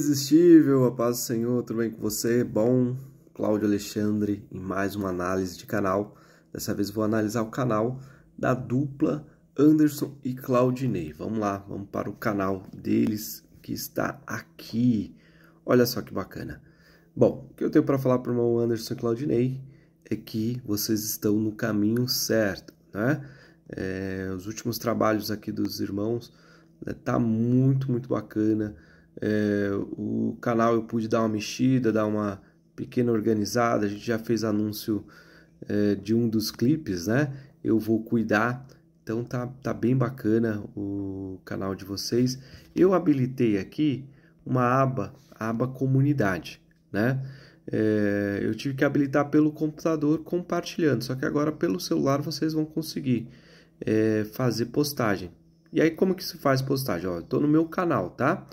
irresistível, a paz do Senhor, tudo bem com você? Bom, Cláudio Alexandre em mais uma análise de canal. Dessa vez vou analisar o canal da dupla Anderson e Claudinei. Vamos lá, vamos para o canal deles que está aqui. Olha só que bacana. Bom, o que eu tenho para falar para o irmão Anderson e Claudinei é que vocês estão no caminho certo, né? É, os últimos trabalhos aqui dos irmãos né, tá muito, muito bacana é, o canal eu pude dar uma mexida, dar uma pequena organizada. A gente já fez anúncio é, de um dos clipes, né? Eu vou cuidar. Então tá, tá bem bacana o canal de vocês. Eu habilitei aqui uma aba, aba comunidade, né? É, eu tive que habilitar pelo computador compartilhando, só que agora pelo celular vocês vão conseguir é, fazer postagem. E aí como que se faz postagem? Ó, eu tô no meu canal, tá?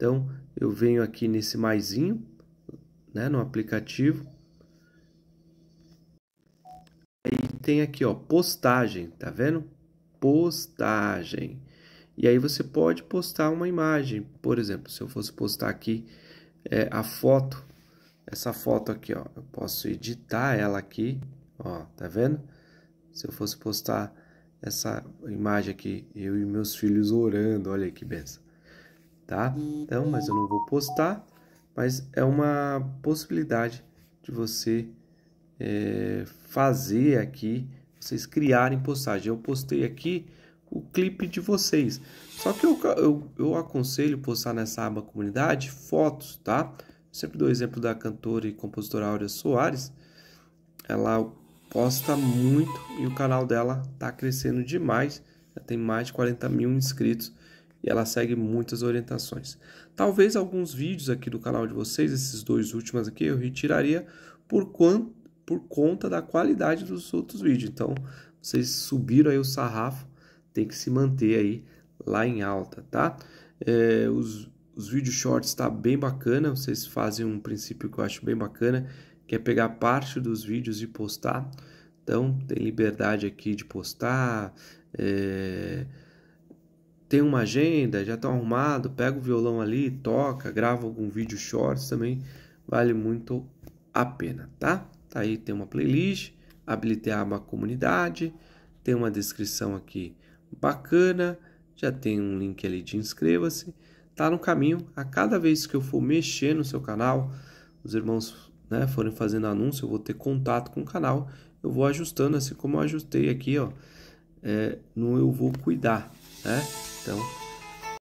Então, eu venho aqui nesse maisinho, né, no aplicativo. Aí tem aqui, ó, postagem, tá vendo? Postagem. E aí você pode postar uma imagem, por exemplo, se eu fosse postar aqui é, a foto, essa foto aqui, ó, eu posso editar ela aqui, ó, tá vendo? Se eu fosse postar essa imagem aqui, eu e meus filhos orando, olha que benção tá? Então, mas eu não vou postar, mas é uma possibilidade de você é, fazer aqui, vocês criarem postagem. Eu postei aqui o clipe de vocês. Só que eu, eu, eu aconselho postar nessa aba comunidade fotos, tá? Sempre dou o exemplo da cantora e compositora Áurea Soares. Ela posta muito e o canal dela tá crescendo demais. Já tem mais de 40 mil inscritos e ela segue muitas orientações. Talvez alguns vídeos aqui do canal de vocês, esses dois últimos aqui, eu retiraria por, por conta da qualidade dos outros vídeos. Então, vocês subiram aí o sarrafo, tem que se manter aí lá em alta, tá? É, os, os vídeos shorts tá bem bacana, vocês fazem um princípio que eu acho bem bacana, que é pegar parte dos vídeos e postar. Então, tem liberdade aqui de postar, é, tem uma agenda, já está arrumado, pega o violão ali, toca, grava algum vídeo shorts também, vale muito a pena, tá? tá aí tem uma playlist, habilitei a aba comunidade, tem uma descrição aqui bacana, já tem um link ali de inscreva-se, tá no caminho. A cada vez que eu for mexer no seu canal, os irmãos né, forem fazendo anúncio, eu vou ter contato com o canal, eu vou ajustando, assim como eu ajustei aqui, ó. É, no eu vou cuidar, né? Então,